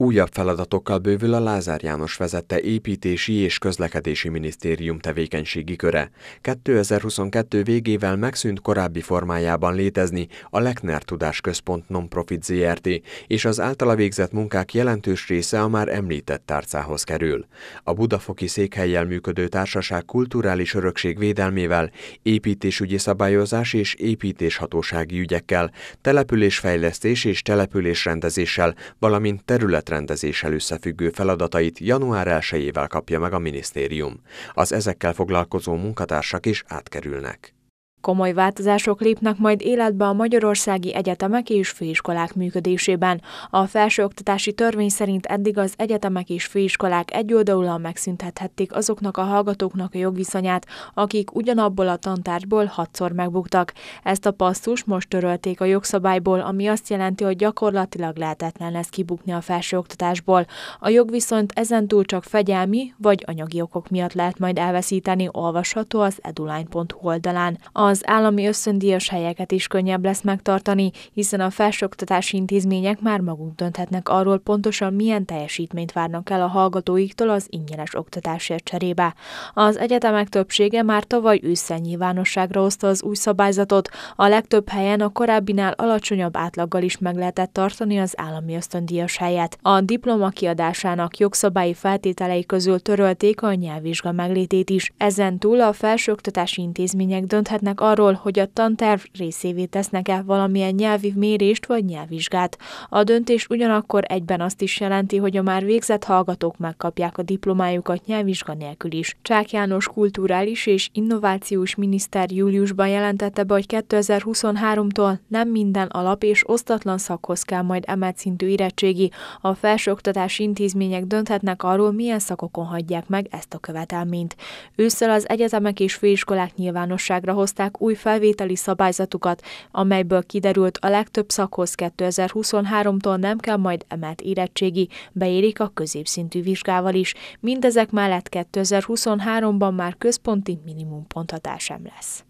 Újabb feladatokkal bővül a Lázár János vezette építési és közlekedési minisztérium tevékenységi köre. 2022 végével megszűnt korábbi formájában létezni a Lechner Tudás Központ Nonprofit ZRT, és az általa végzett munkák jelentős része a már említett tárcához kerül. A budafoki székhelyjel működő társaság kulturális örökség védelmével, építésügyi szabályozás és építéshatósági ügyekkel, településfejlesztés és településrendezéssel, valamint terület területrendezéssel összefüggő feladatait január 1 kapja meg a minisztérium. Az ezekkel foglalkozó munkatársak is átkerülnek. Komoly változások lépnek majd életbe a magyarországi egyetemek és főiskolák működésében. A felsőoktatási törvény szerint eddig az egyetemek és főiskolák egyoldalúan megszüntethették azoknak a hallgatóknak a jogviszonyát, akik ugyanabból a tantárgyból hatszor megbuktak. Ezt a passzus most törölték a jogszabályból, ami azt jelenti, hogy gyakorlatilag lehetetlen lesz kibukni a felsőoktatásból. A jogviszonyt ezentúl csak fegyelmi vagy anyagi okok miatt lehet majd elveszíteni, olvasható az eduline.hu oldalán. A az állami összöndíjas helyeket is könnyebb lesz megtartani, hiszen a felsőoktatási intézmények már maguk dönthetnek arról pontosan milyen teljesítményt várnak el a hallgatóiktól az ingyenes oktatásért cserébe. Az egyetemek többsége már tavaly ősszel nyilvánosságra hozta az új szabályzatot, a legtöbb helyen a korábbinál alacsonyabb átlaggal is meg lehetett tartani az állami ösztöndíjas helyet. A diploma kiadásának jogszabályi feltételei közül törölték a nyelvvizsga meglétét is. Ezen túl a felsőoktatási intézmények dönthetnek döntenek arról, hogy a tanterv részévé tesznek-e valamilyen nyelvi mérést vagy nyelvvizsgát. A döntés ugyanakkor egyben azt is jelenti, hogy a már végzett hallgatók megkapják a diplomájukat nyelvvizsga nélkül is. Csák János kulturális és innovációs miniszter júliusban jelentette be, hogy 2023-tól nem minden alap és osztatlan szakhoz kell majd emelt szintű érettségi. A felsőoktatási intézmények dönthetnek arról, milyen szakokon hagyják meg ezt a követelményt. Ősszel az egyetemek és főiskolák nyilvánosságra hozták megírták új felvételi szabályzatukat, amelyből kiderült a legtöbb szakhoz 2023-tól nem kell majd emelt érettségi, beérik a középszintű vizsgával is. Mindezek mellett 2023-ban már központi minimum ponthatás sem lesz.